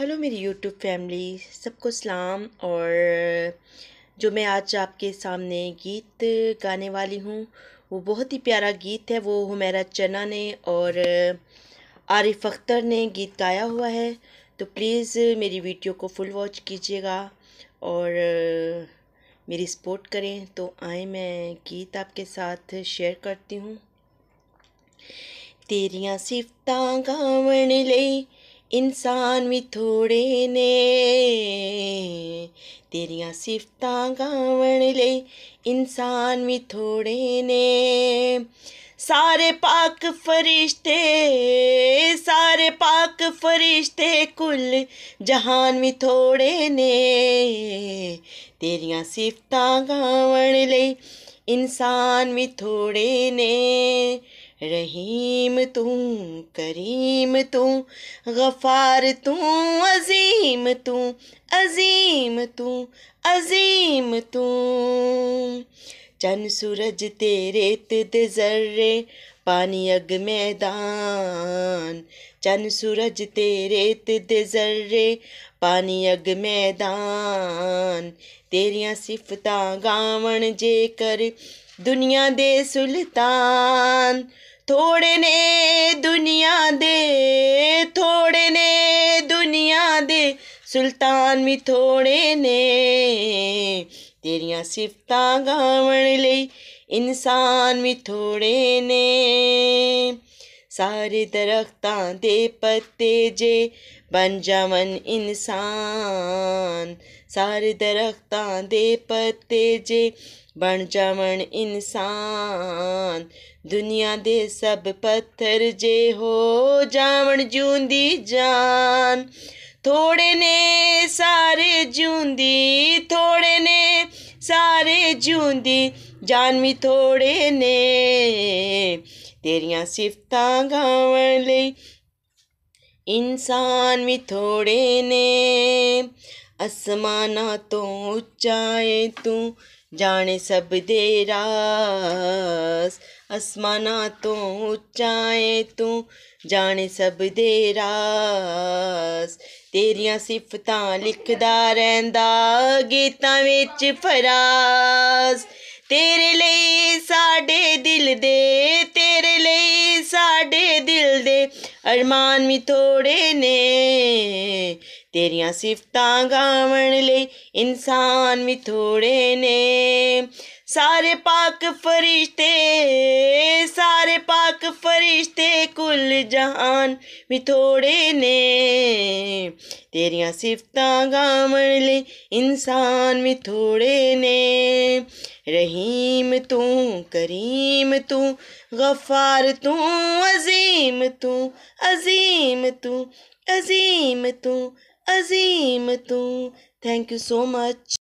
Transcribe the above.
hello मेरी YouTube family सबको सलाम और जो मैं आज आपके सामने गीत गाने वाली हूँ वो बहुत ही प्यारा गीत है वो हमारा चना ने और आरिफ अख्तर ने गीत गाया हुआ है तो प्लीज़ मेरी वीडियो को फुल वॉच कीजिएगा और मेरी सपोर्ट करें तो आए मैं गीत आपके साथ शेयर करती हूँ तेरिया सिफत गावन ले ਇਨਸਾਨ ਵੀ ਥੋੜੇ ਨੇ ਤੇਰੀਆਂ ਸਿਫਤਾਂ ਗਾਵਣ ਲਈ ਇਨਸਾਨ ਵੀ ਥੋੜੇ ਨੇ ਸਾਰੇ ਪਾਕ ਫਰਿਸ਼ਤੇ ਸਾਰੇ ਪਾਕ ਫਰਿਸ਼ਤੇ ਕੁੱਲ ਜਹਾਨ ਵੀ ਥੋੜੇ ਨੇ ਤੇਰੀਆਂ ਸਿਫਤਾਂ ਗਾਵਣ ਲਈ ਇਨਸਾਨ ਵੀ ਥੋੜੇ ਨੇ रहीम तूं करीम तूं गफ़ार तूं अज़ीम तूं अज़ीम तूं अज़ीम तूं चन सूरज तेरे ते द ज़रे पाणी अॻु मैदान चन सूरज तेरे ते द ज़रे पाणी अॻु मैदान तेरियां सिफ़तां गावण जे कर दुनिया दे सुल्तान थोड़े ने दुनिया दे थोड़े ने दुनिया दे सुल्तान भी थोड़े ने तेरिया सिफत गावण ਲਈ ਇਨਸਾਨ ਵੀ ਥੋੜੇ सारे दरख्ता दे पत्ते जे बन जावन इंसान सारे दरख्ता दे पत्ते जे बन जावन इंसान दुनिया दे सब पत्थर जे हो जावन जूंदी जान थोड़े ने सारे जूंदी थोड़े ने सारे जूंदी जान भी थोड़े ने ਤੇਰੀਆਂ ਸਿਫਤਾਂ ਗਾਵਣ ਲਈ ਇਨਸਾਨ ਵੀ ਥੋੜੇ ਨੇ ਅਸਮਾਨਾਂ ਤੋਂ ਉੱਚਾ ਏ ਤੂੰ ਜਾਣੇ ਸਭ ਦੇ ਰਾਸ ਅਸਮਾਨਾਂ ਤੋਂ ਉੱਚਾ ਏ ਤੂੰ ਜਾਣੇ ਸਭ ਦੇ ਰਾਸ ਤੇਰੀਆਂ ਸਿਫਤਾਂ ਲਿਖਦਾ ਰਹਿੰਦਾ ਗੀਤਾਂ ਵਿੱਚ ਫਰਾਸ ਤੇਰੇ ਲਈ ਸਾਡੇ ਦਿਲ ਦੇ ਤੇਰੇ ਲਈ ਸਾਡੇ ਦਿਲ ਦੇ ਅਰਮਾਨ ਵੀ ਥੋੜੇ ਨੇ तेरिया सिफतं गावन ले इंसान भी थोड़े ने सारे पाक फरिश्ते सारे पाक फरिश्ते कुल जहान भी थोड़े ने तेरिया सिफत गावन ले इंसान भी थोड़े ने रहीम तू करीम तू गफार तू अजीम तू अजीम तू अजीम तू अजीम तू थैंक यू सो मच